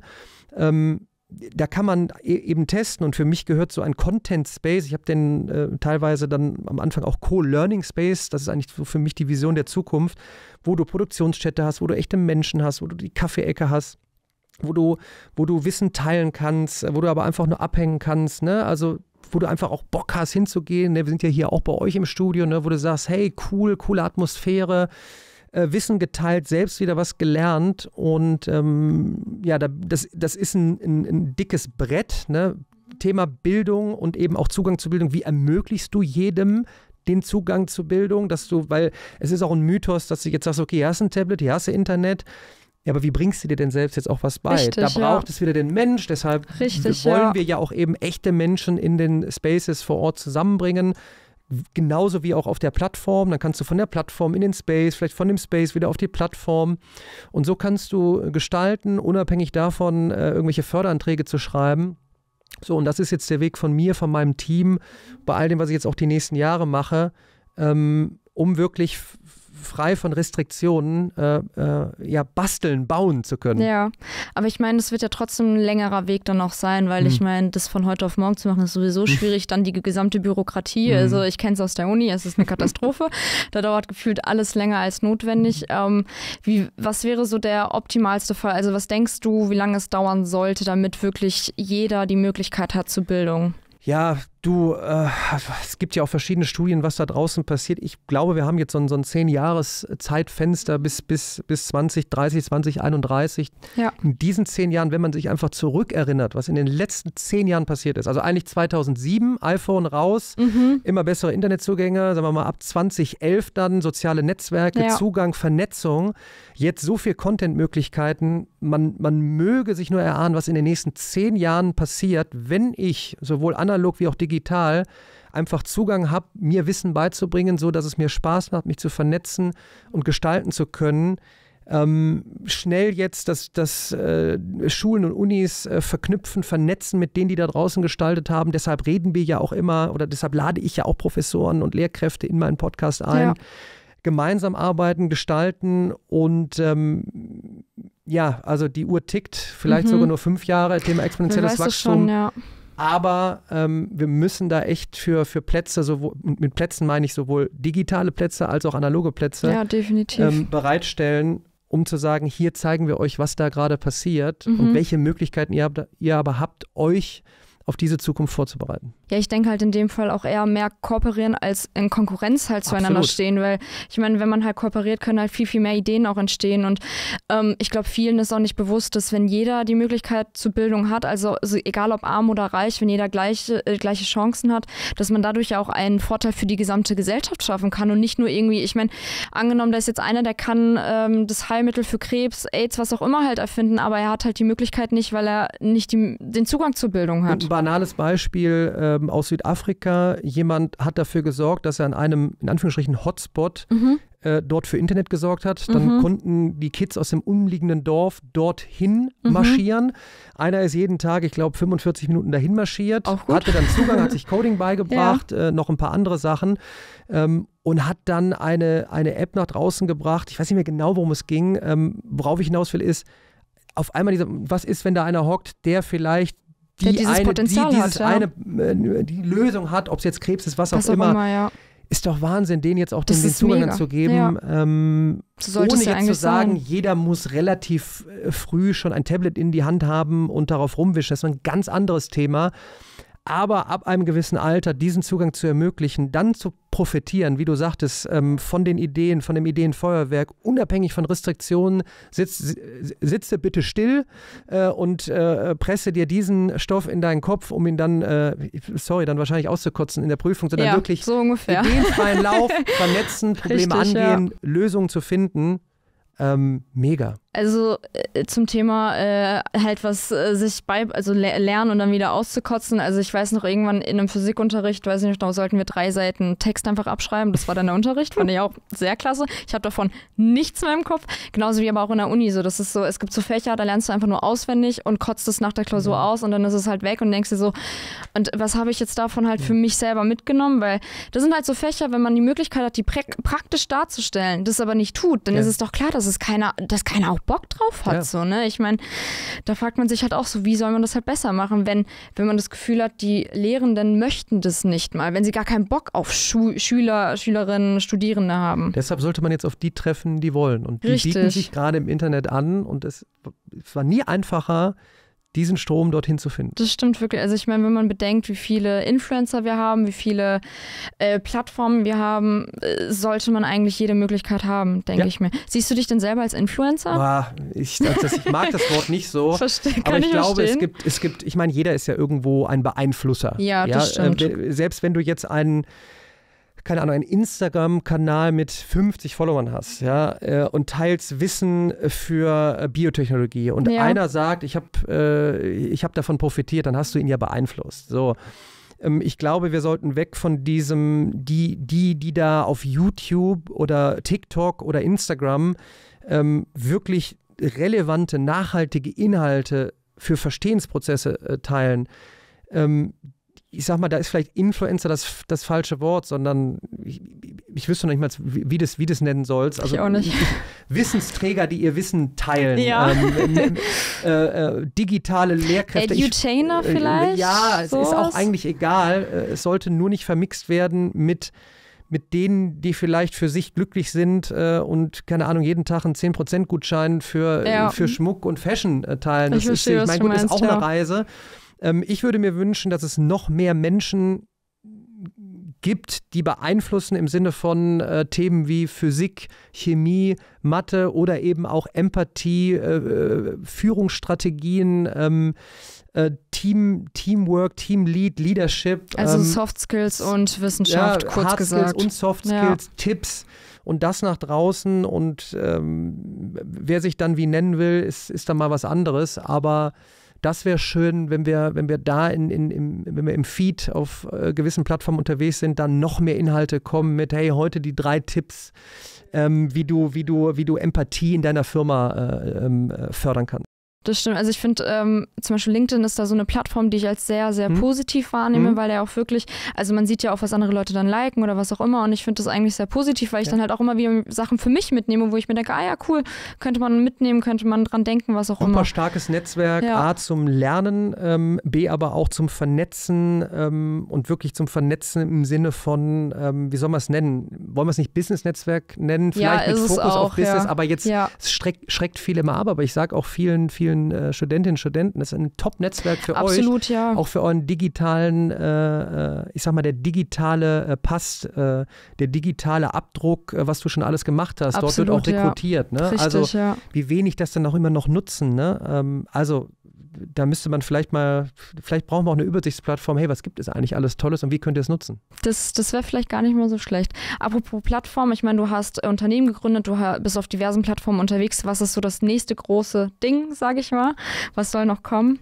ähm, da kann man e-, eben testen und für mich gehört so ein Content Space. Ich habe den äh, teilweise dann am Anfang auch Co-Learning Space. Das ist eigentlich so für mich die Vision der Zukunft, wo du Produktionsstätte hast, wo du echte Menschen hast, wo du die Kaffeeecke hast wo du, wo du Wissen teilen kannst, wo du aber einfach nur abhängen kannst, ne? Also wo du einfach auch Bock hast hinzugehen. Ne? Wir sind ja hier auch bei euch im Studio, ne? wo du sagst, hey, cool, coole Atmosphäre, äh, Wissen geteilt, selbst wieder was gelernt und ähm, ja, da, das, das ist ein, ein, ein dickes Brett, ne? Thema Bildung und eben auch Zugang zu Bildung. Wie ermöglichst du jedem den Zugang zu Bildung, dass du, weil es ist auch ein Mythos, dass du jetzt sagst, okay, hier hast du ein Tablet, hier hast du Internet, ja, aber wie bringst du dir denn selbst jetzt auch was bei? Richtig, da braucht ja. es wieder den Mensch. Deshalb Richtig, wollen ja. wir ja auch eben echte Menschen in den Spaces vor Ort zusammenbringen genauso wie auch auf der Plattform. Dann kannst du von der Plattform in den Space, vielleicht von dem Space wieder auf die Plattform. Und so kannst du äh, gestalten, unabhängig davon, äh, irgendwelche Förderanträge zu schreiben. So, und das ist jetzt der Weg von mir, von meinem Team, bei all dem, was ich jetzt auch die nächsten Jahre mache, ähm, um wirklich frei von Restriktionen äh, äh, ja basteln, bauen zu können. Ja, aber ich meine, es wird ja trotzdem ein längerer Weg dann auch sein, weil mhm. ich hm. meine, das von heute auf morgen zu machen ist sowieso hm. schwierig, dann die gesamte Bürokratie. Mhm. Also ich kenne es aus der Uni, es ist eine Katastrophe. da dauert gefühlt alles länger als notwendig. Hm. Ähm, wie, was wäre so der optimalste Fall? Also was denkst du, wie lange es dauern sollte, damit wirklich jeder die Möglichkeit hat zur Bildung? Ja, Du, äh, es gibt ja auch verschiedene Studien, was da draußen passiert. Ich glaube, wir haben jetzt so ein, so ein 10-Jahres-Zeitfenster bis, bis, bis 2030, 2031. Ja. In diesen zehn Jahren, wenn man sich einfach zurückerinnert, was in den letzten zehn Jahren passiert ist. Also eigentlich 2007, iPhone raus, mhm. immer bessere Internetzugänge, sagen wir mal ab 2011 dann soziale Netzwerke, ja. Zugang, Vernetzung. Jetzt so viel Content-Möglichkeiten. Man, man möge sich nur erahnen, was in den nächsten zehn Jahren passiert, wenn ich sowohl analog wie auch digital digital einfach Zugang habe, mir Wissen beizubringen, so dass es mir Spaß macht, mich zu vernetzen und gestalten zu können. Ähm, schnell jetzt dass das, äh, Schulen und Unis äh, verknüpfen, vernetzen mit denen, die da draußen gestaltet haben. Deshalb reden wir ja auch immer oder deshalb lade ich ja auch Professoren und Lehrkräfte in meinen Podcast ein. Ja. Gemeinsam arbeiten, gestalten und ähm, ja, also die Uhr tickt, vielleicht mhm. sogar nur fünf Jahre, Thema exponentielles Wachstum. Schon, ja. Aber ähm, wir müssen da echt für, für Plätze, sowohl, mit Plätzen meine ich sowohl digitale Plätze als auch analoge Plätze ja, ähm, bereitstellen, um zu sagen, hier zeigen wir euch, was da gerade passiert mhm. und welche Möglichkeiten ihr, habt, ihr aber habt, euch äh, auf diese Zukunft vorzubereiten. Ja, ich denke halt in dem Fall auch eher mehr kooperieren als in Konkurrenz halt zueinander Absolut. stehen, weil ich meine, wenn man halt kooperiert, können halt viel, viel mehr Ideen auch entstehen und ähm, ich glaube, vielen ist auch nicht bewusst, dass wenn jeder die Möglichkeit zur Bildung hat, also, also egal ob arm oder reich, wenn jeder gleiche, äh, gleiche Chancen hat, dass man dadurch auch einen Vorteil für die gesamte Gesellschaft schaffen kann und nicht nur irgendwie, ich meine, angenommen, da ist jetzt einer, der kann ähm, das Heilmittel für Krebs, AIDS, was auch immer halt erfinden, aber er hat halt die Möglichkeit nicht, weil er nicht die, den Zugang zur Bildung hat. Und banales Beispiel ähm, aus Südafrika. Jemand hat dafür gesorgt, dass er an einem, in Anführungsstrichen, Hotspot mhm. äh, dort für Internet gesorgt hat. Dann mhm. konnten die Kids aus dem umliegenden Dorf dorthin mhm. marschieren. Einer ist jeden Tag, ich glaube, 45 Minuten dahin marschiert. Hatte dann Zugang, hat sich Coding beigebracht, ja. äh, noch ein paar andere Sachen. Ähm, und hat dann eine, eine App nach draußen gebracht. Ich weiß nicht mehr genau, worum es ging. Ähm, worauf ich hinaus will, ist, auf einmal dieser, was ist, wenn da einer hockt, der vielleicht die, dieses eine, Potenzial die, dieses hat, eine, äh, die Lösung hat, ob es jetzt Krebs ist, was, was auch, immer. immer ja ist doch Wahnsinn, denen jetzt auch den, den Zugang zu geben. Ja. Ähm, so ohne jetzt zu sagen, sein. jeder muss relativ äh, früh schon ein Tablet in die Hand haben und darauf rumwischen. Das ist ein ganz anderes Thema aber ab einem gewissen Alter diesen Zugang zu ermöglichen, dann zu profitieren, wie du sagtest, ähm, von den Ideen, von dem Ideenfeuerwerk, unabhängig von Restriktionen, sitz, sitze bitte still äh, und äh, presse dir diesen Stoff in deinen Kopf, um ihn dann, äh, sorry, dann wahrscheinlich auszukotzen in der Prüfung, sondern ja, wirklich so ungefähr. ideenfreien Lauf, vernetzen, Probleme Richtig, angehen, ja. Lösungen zu finden. Ähm, mega. Also äh, zum Thema äh, halt was äh, sich bei, also le lernen und dann wieder auszukotzen. Also ich weiß noch irgendwann in einem Physikunterricht, weiß ich nicht da sollten wir drei Seiten Text einfach abschreiben. Das war dann der Unterricht, fand ich auch sehr klasse. Ich habe davon nichts mehr im Kopf. Genauso wie aber auch in der Uni so. Das ist so, es gibt so Fächer, da lernst du einfach nur auswendig und kotzt es nach der Klausur aus und dann ist es halt weg und denkst dir so, und was habe ich jetzt davon halt für mich selber mitgenommen? Weil das sind halt so Fächer, wenn man die Möglichkeit hat, die praktisch darzustellen, das aber nicht tut, dann ja. ist es doch klar, dass es keiner, dass keiner auch Bock drauf hat. Ja. So, ne? Ich meine, da fragt man sich halt auch so, wie soll man das halt besser machen, wenn, wenn man das Gefühl hat, die Lehrenden möchten das nicht mal, wenn sie gar keinen Bock auf Schu Schüler, Schülerinnen, Studierende haben. Deshalb sollte man jetzt auf die treffen, die wollen. Und die Richtig. bieten sich gerade im Internet an und es, es war nie einfacher, diesen Strom dorthin zu finden. Das stimmt wirklich. Also ich meine, wenn man bedenkt, wie viele Influencer wir haben, wie viele äh, Plattformen wir haben, äh, sollte man eigentlich jede Möglichkeit haben, denke ja. ich mir. Siehst du dich denn selber als Influencer? Boah, ich, also ich, mag das Wort nicht so. Verstehe, kann aber ich, ich glaube, es gibt, es gibt, ich meine, jeder ist ja irgendwo ein Beeinflusser. Ja, ja das äh, stimmt. Äh, selbst wenn du jetzt einen keine Ahnung, einen Instagram-Kanal mit 50 Followern hast, ja, äh, und teilst Wissen äh, für äh, Biotechnologie und ja. einer sagt, ich habe äh, hab davon profitiert, dann hast du ihn ja beeinflusst. So ähm, ich glaube, wir sollten weg von diesem, die, die, die da auf YouTube oder TikTok oder Instagram ähm, wirklich relevante, nachhaltige Inhalte für Verstehensprozesse äh, teilen. Ähm, ich sag mal, da ist vielleicht Influencer das, das falsche Wort, sondern ich, ich wüsste noch nicht mal, wie, wie das, wie das nennen sollst. Also, ich auch nicht. Wissensträger, die ihr Wissen teilen. Ja. Ähm, äh, äh, digitale Lehrkräfte. Edutainer ich, äh, äh, vielleicht? Ja, es so ist auch eigentlich egal. Äh, es sollte nur nicht vermixt werden mit mit denen, die vielleicht für sich glücklich sind äh, und, keine Ahnung, jeden Tag einen 10%-Gutschein für, ja. für Schmuck und Fashion äh, teilen. Das verstehe, ist, ich meine, gut, meinst, ist auch ja. eine Reise. Ähm, ich würde mir wünschen, dass es noch mehr Menschen gibt, die beeinflussen im Sinne von äh, Themen wie Physik, Chemie, Mathe oder eben auch Empathie, äh, äh Führungsstrategien, ähm, äh, Team, Teamwork, Teamlead, Leadership. Also ähm, Soft Skills und Wissenschaft, ja, kurz Hard gesagt. Skills und Soft Skills, ja. Tipps und das nach draußen und ähm, wer sich dann wie nennen will, ist, ist dann mal was anderes, aber das wäre schön, wenn wir, wenn wir da in, in, im, wenn wir im Feed auf äh, gewissen Plattformen unterwegs sind, dann noch mehr Inhalte kommen mit, hey, heute die drei Tipps, ähm, wie, du, wie, du, wie du Empathie in deiner Firma äh, ähm, äh, fördern kannst. Das stimmt. Also ich finde ähm, zum Beispiel LinkedIn ist da so eine Plattform, die ich als sehr, sehr hm. positiv wahrnehme, hm. weil er auch wirklich, also man sieht ja auch, was andere Leute dann liken oder was auch immer. Und ich finde das eigentlich sehr positiv, weil ich ja. dann halt auch immer wieder Sachen für mich mitnehme, wo ich mir denke, ah ja, cool, könnte man mitnehmen, könnte man dran denken, was auch Super immer. Super starkes Netzwerk, ja. A zum Lernen, ähm, B aber auch zum Vernetzen ähm, und wirklich zum Vernetzen im Sinne von, ähm, wie soll man es nennen? Wollen wir es nicht Business-Netzwerk nennen? Vielleicht ja, mit Fokus auch, auf Business, aber jetzt schreckt, schreckt viele immer ab, aber ich sage auch vielen, vielen den äh, Studentinnen und Studenten. Das ist ein Top-Netzwerk für Absolut, euch. Absolut, ja. Auch für euren digitalen, äh, äh ich sag mal, der digitale äh, Pass, äh, der digitale Abdruck, äh, was du schon alles gemacht hast. Absolut, Dort wird auch rekrutiert. Ja. Ne? Richtig, also, ja. wie wenig das dann auch immer noch nutzen. Ne? Ähm, also, da müsste man vielleicht mal, vielleicht brauchen wir auch eine Übersichtsplattform, hey, was gibt es eigentlich alles Tolles und wie könnt ihr es nutzen? Das, das wäre vielleicht gar nicht mal so schlecht. Apropos Plattform, ich meine, du hast Unternehmen gegründet, du bist auf diversen Plattformen unterwegs. Was ist so das nächste große Ding, sage ich mal? Was soll noch kommen?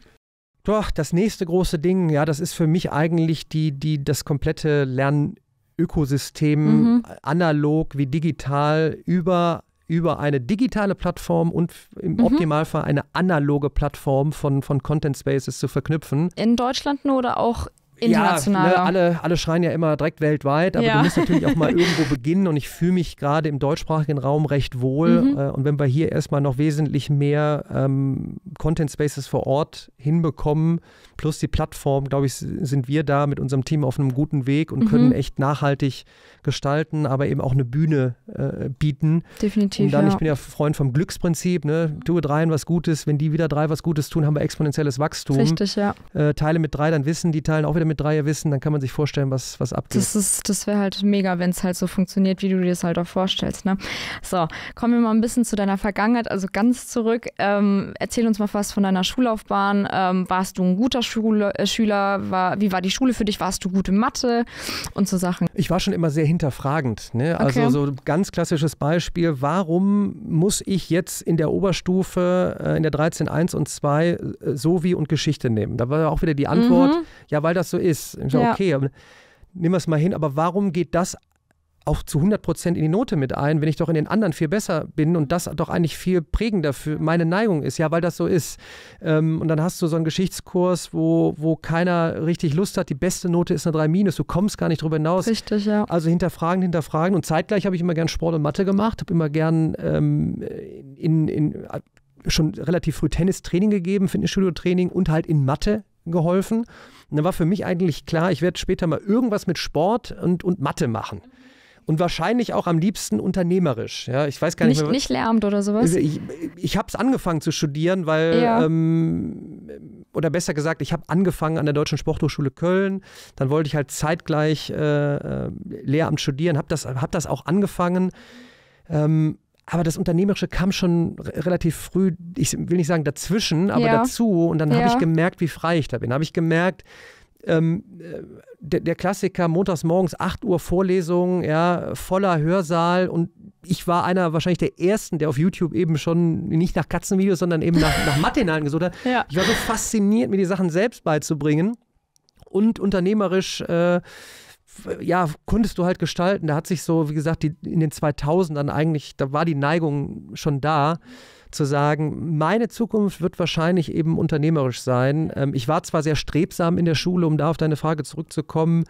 Doch, das nächste große Ding, ja, das ist für mich eigentlich die, die, das komplette Lernen Ökosystem mhm. analog wie digital über über eine digitale Plattform und im mhm. Optimalfall eine analoge Plattform von, von Content Spaces zu verknüpfen. In Deutschland nur oder auch international? Ja, ne, alle, alle schreien ja immer direkt weltweit, aber ja. du musst natürlich auch mal irgendwo beginnen und ich fühle mich gerade im deutschsprachigen Raum recht wohl. Mhm. Äh, und wenn wir hier erstmal noch wesentlich mehr ähm, Content Spaces vor Ort hinbekommen, plus die Plattform, glaube ich, sind wir da mit unserem Team auf einem guten Weg und mhm. können echt nachhaltig gestalten, aber eben auch eine Bühne äh, bieten. Definitiv. Und dann, ja. ich bin ja Freund vom Glücksprinzip, ne? Tue dreien was Gutes, wenn die wieder drei was Gutes tun, haben wir exponentielles Wachstum. Richtig, ja. Äh, teile mit drei dann Wissen, die teilen auch wieder mit drei ihr Wissen, dann kann man sich vorstellen, was, was abgeht. Das, das wäre halt mega, wenn es halt so funktioniert, wie du dir das halt auch vorstellst. Ne? So, kommen wir mal ein bisschen zu deiner Vergangenheit, also ganz zurück. Ähm, erzähl uns mal was von deiner Schullaufbahn. Ähm, warst du ein guter Schule, äh, Schüler? War, wie war die Schule für dich? Warst du gute Mathe und so Sachen? Ich war schon immer sehr hinterfragend. Ne? Also okay. so ganz klassisches Beispiel, warum muss ich jetzt in der Oberstufe, äh, in der 13, 1 und 2 so wie und Geschichte nehmen? Da war auch wieder die Antwort, mhm. ja, weil das so ist. Ich ja. sag, okay, nimm es mal hin, aber warum geht das auch zu 100 Prozent in die Note mit ein, wenn ich doch in den anderen viel besser bin und das doch eigentlich viel prägender für meine Neigung ist, ja, weil das so ist. Ähm, und dann hast du so einen Geschichtskurs, wo, wo keiner richtig Lust hat, die beste Note ist eine 3 minus, du kommst gar nicht drüber hinaus. Richtig, ja. Also hinterfragen, hinterfragen und zeitgleich habe ich immer gern Sport und Mathe gemacht, habe immer gern ähm, in, in, äh, schon relativ früh Tennistraining gegeben, Fitnessstudio-Training und halt in Mathe geholfen. Und dann war für mich eigentlich klar, ich werde später mal irgendwas mit Sport und, und Mathe machen und wahrscheinlich auch am liebsten unternehmerisch. Ja, ich weiß gar nicht. Nicht, nicht Lehramt oder sowas? Ich, ich habe es angefangen zu studieren, weil, ja. ähm, oder besser gesagt, ich habe angefangen an der Deutschen Sporthochschule Köln. Dann wollte ich halt zeitgleich äh, äh Lehramt studieren, habe das, hab das auch angefangen. Ähm, aber das Unternehmerische kam schon relativ früh, ich will nicht sagen dazwischen, aber ja. dazu. Und dann ja. habe ich gemerkt, wie frei ich da bin. Habe ich gemerkt, ähm, äh, der, der, Klassiker, montags morgens 8 Uhr Vorlesung, ja, voller Hörsaal und ich war einer wahrscheinlich der Ersten, der auf YouTube eben schon nicht nach Katzenvideos, sondern eben nach, nach Mathe gesucht hat. Ja. Ich war so fasziniert, mir die Sachen selbst beizubringen und unternehmerisch äh, ja, konntest du halt gestalten. Da hat sich so, wie gesagt, die, in den 2000ern eigentlich, da war die Neigung schon da zu sagen, meine Zukunft wird wahrscheinlich eben unternehmerisch sein. Ähm, ich war zwar sehr strebsam in der Schule, um da auf deine Frage zurückzukommen,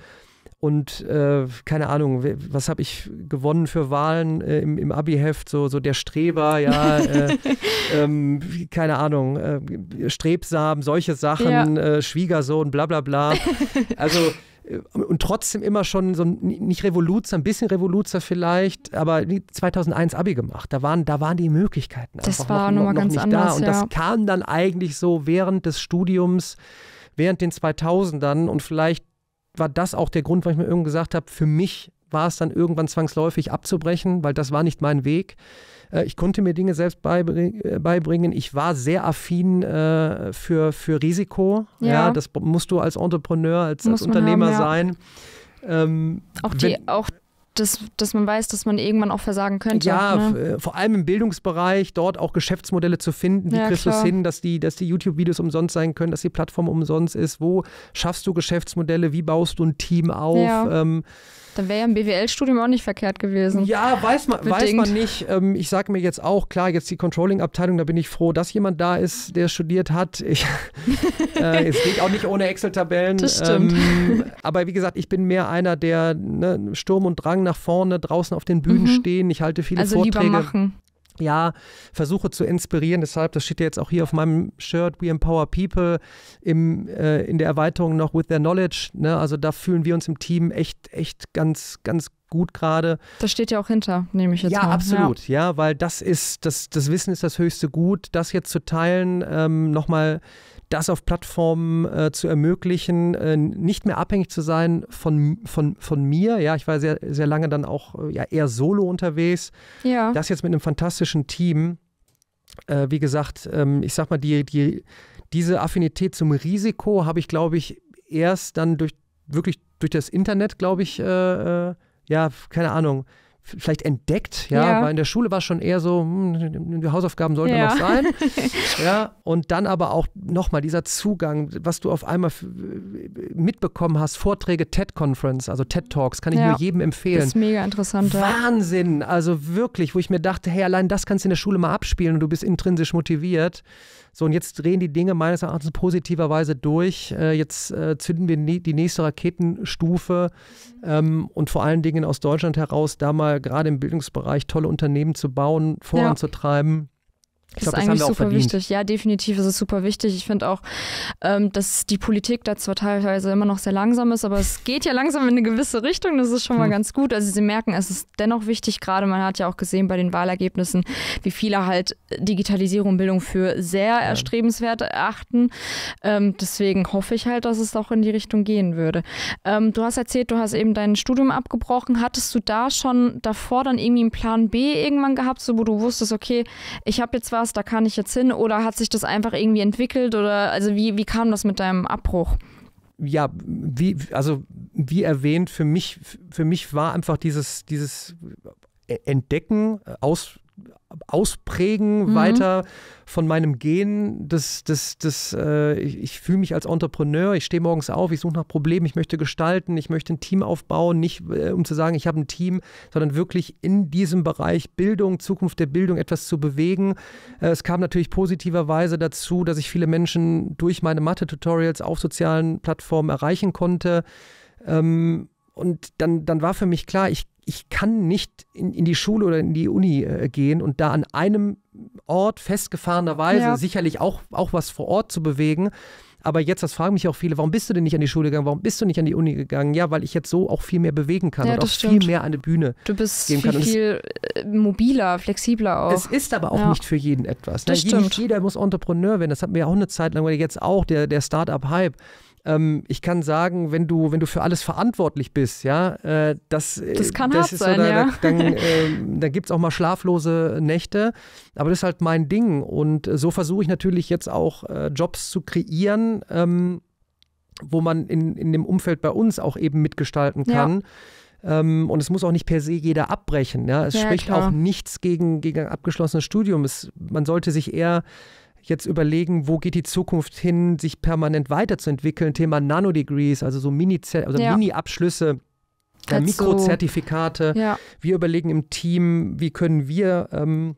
und äh, keine Ahnung, was habe ich gewonnen für Wahlen äh, im, im Abi-Heft, so, so der Streber, ja, äh, ähm, keine Ahnung, äh, strebsam, solche Sachen, ja. Äh, Schwiegersohn, bla bla bla. Also äh, und trotzdem immer schon so nicht Revoluzer, ein bisschen Revoluzer vielleicht, aber 2001 Abi gemacht. Da waren, da waren die Möglichkeiten einfach das war noch, noch, noch ganz nicht anders, da. Und ja. das kam dann eigentlich so während des Studiums, während den 2000ern und vielleicht war das auch der Grund, warum ich mir irgendwann gesagt habe, für mich war es dann irgendwann zwangsläufig abzubrechen, weil das war nicht mein Weg. Äh, ich konnte mir Dinge selbst äh, beibringen. Ich war sehr affin äh, für, für Risiko. Ja. ja. das musst du als Entrepreneur, als, als Unternehmer haben, ja. sein. Ähm, auch, die, wenn, auch dass, dass man weiß, dass man irgendwann auch versagen könnte. Ja, ne? Äh, vor allem im Bildungsbereich, dort auch Geschäftsmodelle zu finden. Wie ja, kriegst du es hin, dass die, dass die YouTube-Videos umsonst sein können, dass die Plattform umsonst ist? Wo schaffst du Geschäftsmodelle? Wie baust du ein Team auf? Ja. Ähm, dann wäre ja ein BWL-Studium auch nicht verkehrt gewesen. Ja, weiß man, weiß man nicht. Ähm, ich sage mir jetzt auch, klar, jetzt die Controlling-Abteilung, da bin ich froh, dass jemand da ist, der studiert hat. Ich, äh, es geht auch nicht ohne Excel-Tabellen. Das stimmt. Ähm, aber wie gesagt, ich bin mehr einer, der ne, Sturm und Drang nach vorne draußen auf den Bühnen mhm. stehen. Ich halte viele also Vorträge. Lieber machen ja, versuche zu inspirieren. Deshalb, das steht ja jetzt auch hier auf meinem Shirt, We Empower People, im, äh, in der Erweiterung noch with their knowledge. Ne? Also da fühlen wir uns im Team echt, echt ganz, ganz gut gerade. Das steht ja auch hinter, nehme ich jetzt ja, mal. Absolut, ja, absolut. Ja, weil das ist, das, das Wissen ist das höchste Gut. Das jetzt zu teilen, ähm, nochmal das auf Plattformen äh, zu ermöglichen, äh, nicht mehr abhängig zu sein von, von, von mir. Ja, ich war sehr, sehr lange dann auch äh, ja, eher solo unterwegs. Ja. Das jetzt mit einem fantastischen Team. Äh, wie gesagt, ähm, ich sag mal, die, die, diese Affinität zum Risiko habe ich, glaube ich, erst dann durch wirklich durch das Internet, glaube ich, äh, äh, ja, keine Ahnung, vielleicht entdeckt, ja, ja, weil in der Schule war es schon eher so, hm, die Hausaufgaben sollten ja. noch sein. ja, und dann aber auch nochmal dieser Zugang, was du auf einmal mitbekommen hast, Vorträge TED-Conference, also TED-Talks, kann ich ja. nur jedem empfehlen. Das ist mega interessant. Wahnsinn, also wirklich, wo ich mir dachte, hey, allein das kannst du in der Schule mal abspielen und du bist intrinsisch motiviert. So, und jetzt drehen die Dinge meines Erachtens positiverweise durch. Äh, jetzt äh, zünden wir die nächste Raketenstufe ähm, und vor allen Dingen aus Deutschland heraus, da mal gerade im Bildungsbereich tolle Unternehmen zu bauen, voranzutreiben. Ja. Ich das glaub, ist das eigentlich super verdient. wichtig. Ja, definitiv ist es super wichtig. Ich finde auch, ähm, dass die Politik da zwar teilweise immer noch sehr langsam ist, aber es geht ja langsam in eine gewisse Richtung. Das ist schon mal hm. ganz gut. Also sie merken, es ist dennoch wichtig. Gerade man hat ja auch gesehen bei den Wahlergebnissen, wie viele halt Digitalisierung und Bildung für sehr ja. erstrebenswert erachten. Ähm, deswegen hoffe ich halt, dass es auch in die Richtung gehen würde. Ähm, du hast erzählt, du hast eben dein Studium abgebrochen. Hattest du da schon davor dann irgendwie einen Plan B irgendwann gehabt, so wo du wusstest, okay, ich habe jetzt was was, da kann ich jetzt hin? Oder hat sich das einfach irgendwie entwickelt? Oder also wie, wie kam das mit deinem Abbruch? ja, wie, also wie erwähnt, für mich, für mich war einfach dieses, dieses Entdecken, Aus, Ausprägen mhm. weiter von meinem Gehen. Das, das, das, äh, ich, ich fühle mich als Entrepreneur, ich stehe morgens auf, ich suche nach Problemen, ich möchte gestalten, ich möchte ein Team aufbauen, nicht äh, um zu sagen, ich habe ein Team, sondern wirklich in diesem Bereich Bildung, Zukunft der Bildung etwas zu bewegen. Äh, es kam natürlich positiverweise dazu, dass ich viele Menschen durch meine Mathe-Tutorials auf sozialen Plattformen erreichen konnte. Ähm, und dann, dann war für mich klar, ich ich kann nicht in, in, die Schule oder in die Uni äh, gehen und da an einem Ort festgefahrenerweise ja. sicherlich auch, auch was vor Ort zu bewegen. Aber jetzt, das fragen mich auch viele, warum bist du denn nicht an die Schule gegangen? Warum bist du nicht an die Uni gegangen? Ja, weil ich jetzt so auch viel mehr bewegen kann ja, und auch stimmt. viel mehr eine Bühne du bist geben kann. Viel, viel äh, mobiler, flexibler auch. Es ist aber auch ja. nicht für jeden etwas. Ne? Jeder, jeder muss Entrepreneur werden. Das hatten wir ja auch eine Zeit lang, weil jetzt auch der, der Start-up-Hype ähm, ich kann sagen, wenn du, wenn du für alles verantwortlich bist, ja, äh, das, äh, das kann das hart ist sein, so, da, ja. Ähm, da, dann, äh, dann gibt es auch mal schlaflose Nächte. Aber das ist halt mein Ding. Und äh, so versuche ich natürlich jetzt auch äh, Jobs zu kreieren, ähm, wo man in, in dem Umfeld bei uns auch eben mitgestalten kann. Ja. Ähm, und es muss auch nicht per se jeder abbrechen. Ja? Es ja, spricht klar. auch nichts gegen, gegen ein abgeschlossenes Studium. Es, man sollte sich eher jetzt überlegen, wo geht die Zukunft hin, sich permanent weiterzuentwickeln. Thema Nanodegrees, also so Mini-Abschlüsse. Also ja. Mini ja, äh, halt Mikrozertifikate. So. Ja. Wir überlegen im Team, wie können wir ähm,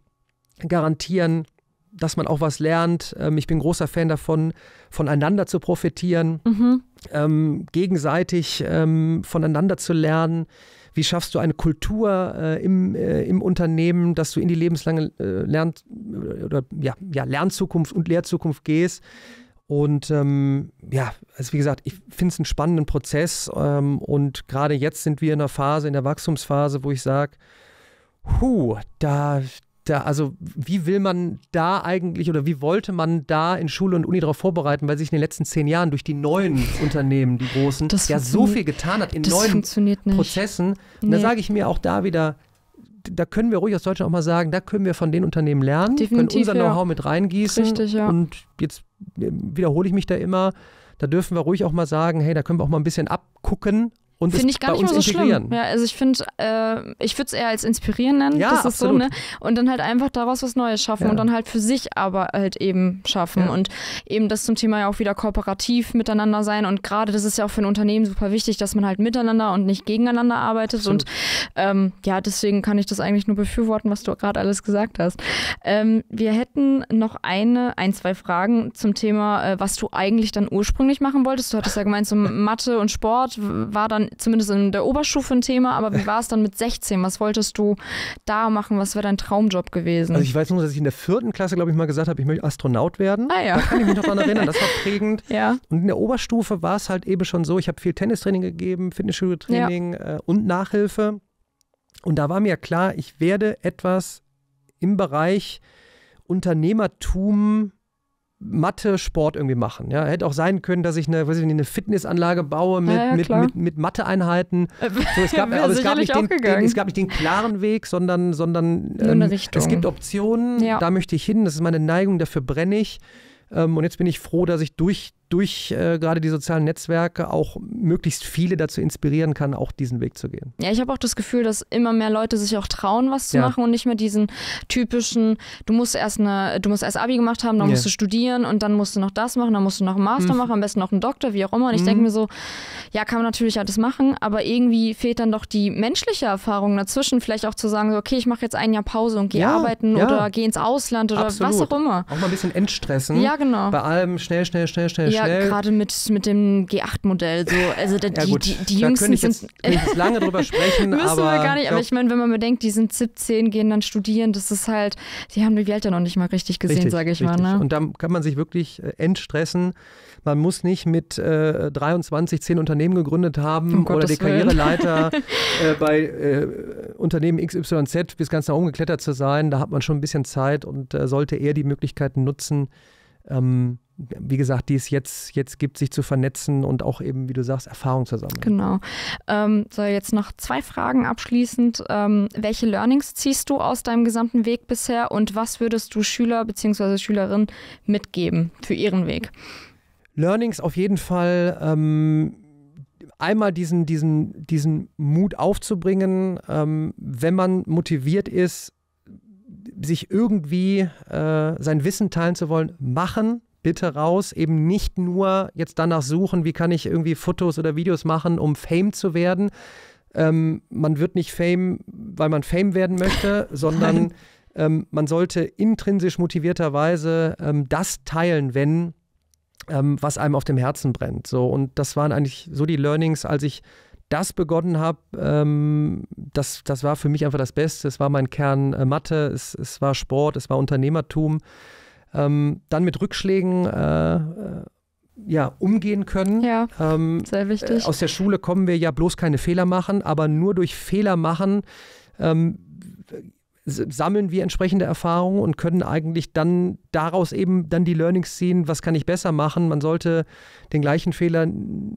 garantieren, dass man auch was lernt. Ähm, ich bin großer Fan davon, voneinander zu profitieren, mhm. ähm, gegenseitig ähm, voneinander zu lernen. Wie schaffst du eine Kultur äh, im, äh, im Unternehmen, dass du in die lebenslange äh, Lern äh, oder ja, ja, Lernzukunft und Lehrzukunft gehst? Und ähm, ja, also wie gesagt, ich finde es einen spannenden Prozess. Ähm, und gerade jetzt sind wir in einer Phase, in der Wachstumsphase, wo ich sage, Huh, da, da, also wie will man da eigentlich oder wie wollte man da in Schule und Uni darauf vorbereiten, weil sich in den letzten zehn Jahren durch die neuen Unternehmen, die großen, das ja so viel getan hat in neuen Prozessen. Und nee. da sage ich mir auch da wieder, da können wir ruhig aus Deutschland auch mal sagen, da können wir von den Unternehmen lernen, Definitiv, können unser Know-how mit reingießen. Richtig, ja. Und jetzt äh, wiederhole ich mich da immer, da dürfen wir ruhig auch mal sagen, hey, da können wir auch mal ein bisschen abgucken und finde ich gar nicht mal so schlimm. Ja, also ich finde, äh, ich würde es eher als inspirieren nennen. Ja, das ist so, ne? Und dann halt einfach daraus was Neues schaffen ja. und dann halt für sich aber halt eben schaffen. Ja. Und eben das zum Thema ja auch wieder kooperativ miteinander sein. Und gerade das ist ja auch für ein Unternehmen super wichtig, dass man halt miteinander und nicht gegeneinander arbeitet. Absolut. Und ähm, ja, deswegen kann ich das eigentlich nur befürworten, was du gerade alles gesagt hast. Ähm, wir hätten noch eine, ein, zwei Fragen zum Thema, äh, was du eigentlich dann ursprünglich machen wolltest. Du hattest ja gemeint, so Mathe und Sport war dann zumindest in der Oberstufe ein Thema, aber wie war es dann mit 16? Was wolltest du da machen? Was wäre dein Traumjob gewesen? Also ich weiß nur, dass ich in der vierten Klasse, glaube ich, mal gesagt habe, ich möchte Astronaut werden. Ah ja. Da kann ich mich noch daran erinnern, das war prägend. Ja. Und in der Oberstufe war es halt eben schon so, ich habe viel Tennistraining gegeben, Fitnessstudio-Training ja. Äh, und Nachhilfe. Und da war mir klar, ich werde etwas im Bereich Unternehmertum Mathe Sport irgendwie machen. Ja, hätte auch sein können, dass ich eine, weiß ich nicht, eine Fitnessanlage baue mit, ja, ja, mit, mit, mit Mathe-Einheiten. Äh, so, es gab, aber es gab, nicht den, den, es gab nicht den klaren Weg, sondern, sondern ähm, es gibt Optionen, ja. da möchte ich hin, das ist meine Neigung, dafür brenne ich. Ähm, und jetzt bin ich froh, dass ich durch durch äh, gerade die sozialen Netzwerke auch möglichst viele dazu inspirieren kann, auch diesen Weg zu gehen. Ja, ich habe auch das Gefühl, dass immer mehr Leute sich auch trauen, was zu ja. machen und nicht mehr diesen typischen, du musst erst eine, du musst erst Abi gemacht haben, dann ja. musst du studieren und dann musst du noch das machen, dann musst du noch einen Master mhm. machen, am besten noch einen Doktor, wie auch immer. Und ich mhm. denke mir so, ja, kann man natürlich alles machen, aber irgendwie fehlt dann doch die menschliche Erfahrung dazwischen, vielleicht auch zu sagen, so, okay, ich mache jetzt ein Jahr Pause und gehe ja, arbeiten oder gehe ins Ausland oder Absolut. was auch immer. Auch mal ein bisschen entstressen. Ja, genau. Bei allem schnell, schnell, schnell, schnell, ja, gerade mit, mit dem G8-Modell. So. Also da, ja, die, gut. die, die da Jüngsten ich jetzt, sind. Jetzt lange drüber sprechen. Müssen aber, wir gar nicht. Aber ich meine, wenn man bedenkt, die sind 17, gehen dann studieren, das ist halt, die haben die Welt ja noch nicht mal richtig gesehen, sage ich richtig. mal. Ne? Und da kann man sich wirklich äh, entstressen. Man muss nicht mit äh, 23 10 Unternehmen gegründet haben um oder Gottes der Karriereleiter äh, bei äh, Unternehmen XYZ bis ganz nach oben geklettert zu sein. Da hat man schon ein bisschen Zeit und äh, sollte eher die Möglichkeiten nutzen, ähm, wie gesagt, die es jetzt, jetzt gibt, sich zu vernetzen und auch eben, wie du sagst, Erfahrung zu sammeln. Genau. Ähm, soll jetzt noch zwei Fragen abschließend. Ähm, welche Learnings ziehst du aus deinem gesamten Weg bisher und was würdest du Schüler bzw. Schülerinnen mitgeben für ihren Weg? Learnings auf jeden Fall. Ähm, einmal diesen, diesen, diesen Mut aufzubringen, ähm, wenn man motiviert ist, sich irgendwie äh, sein Wissen teilen zu wollen, machen, bitte raus, eben nicht nur jetzt danach suchen, wie kann ich irgendwie Fotos oder Videos machen, um Fame zu werden. Ähm, man wird nicht Fame, weil man Fame werden möchte, sondern ähm, man sollte intrinsisch motivierterweise ähm, das teilen, wenn ähm, was einem auf dem Herzen brennt. So und das waren eigentlich so die Learnings, als ich das begonnen habe, ähm, das, das war für mich einfach das Beste. Es war mein Kern äh, Mathe, es, es war Sport, es war Unternehmertum ähm, dann mit Rückschlägen äh, äh, ja, umgehen können. Ja, ähm, sehr wichtig. Äh, aus der Schule kommen wir ja bloß keine Fehler machen, aber nur durch Fehler machen ähm, sammeln wir entsprechende Erfahrungen und können eigentlich dann daraus eben dann die Learnings ziehen, was kann ich besser machen. Man sollte den gleichen Fehler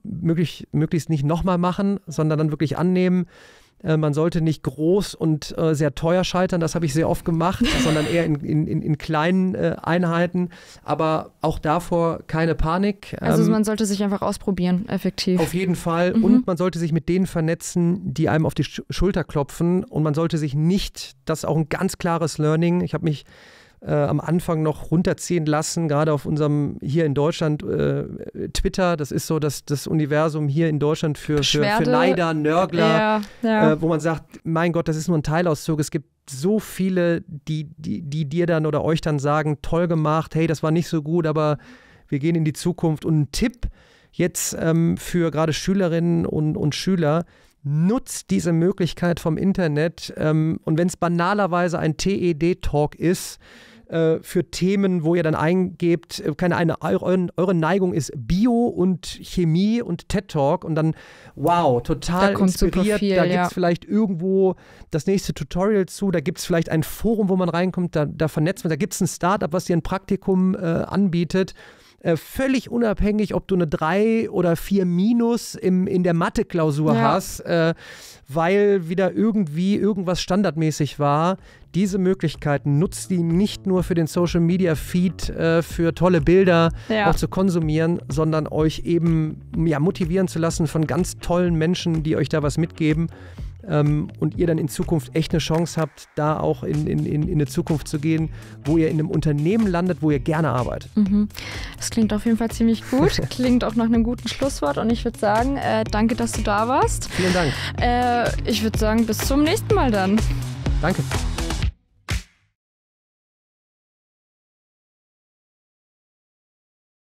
möglich, möglichst nicht nochmal machen, sondern dann wirklich annehmen, äh, man sollte nicht groß und äh, sehr teuer scheitern, das habe ich sehr oft gemacht, sondern eher in, in, in kleinen äh, Einheiten. Aber auch davor keine Panik. Also ähm, also man sollte sich einfach ausprobieren, effektiv. Auf jeden Fall. Mhm. Und man sollte sich mit denen vernetzen, die einem auf die Sch Schulter klopfen. Und man sollte sich nicht, das ist auch ein ganz klares Learning, ich habe mich äh, am Anfang noch runterziehen lassen, gerade auf unserem hier in Deutschland äh, Twitter. Das ist so das, das Universum hier in Deutschland für, für, für Leider, Nörgler, ja, ja. Äh, wo man sagt, mein Gott, das ist nur ein Teilauszug. Es gibt so viele, die, die, die dir dann oder euch dann sagen, toll gemacht, hey, das war nicht so gut, aber wir gehen in die Zukunft. Und ein Tipp jetzt ähm, für gerade Schülerinnen und, und Schüler, nutzt diese Möglichkeit vom Internet. Ähm, und wenn es banalerweise ein TED-Talk ist, äh, für Themen, wo ihr dann eingebt, äh, keine eine, eure, eure Neigung ist Bio und Chemie und TED Talk und dann, wow, total da inspiriert. Viel, da gibt es ja. vielleicht irgendwo das nächste Tutorial zu, da gibt es vielleicht ein Forum, wo man reinkommt, da, da vernetzt man, da gibt es ein Startup, was dir ein Praktikum äh, anbietet äh, völlig unabhängig, ob du eine 3 oder 4 Minus im, in der Mathe-Klausur ja. hast, äh, weil wieder irgendwie irgendwas standardmäßig war diese Möglichkeiten, nutzt die nicht nur für den Social Media Feed, äh, für tolle Bilder ja. auch zu konsumieren, sondern euch eben ja, motivieren zu lassen von ganz tollen Menschen, die euch da was mitgeben. Ähm, und ihr dann in Zukunft echt eine Chance habt, da auch in, in, in, in eine Zukunft zu gehen, wo ihr in einem Unternehmen landet, wo ihr gerne arbeitet. Mhm. Das klingt auf jeden Fall ziemlich gut, klingt auch nach einem guten Schlusswort und ich würde sagen, äh, danke, dass du da warst. Vielen Dank. Äh, ich würde sagen, bis zum nächsten Mal dann. Danke.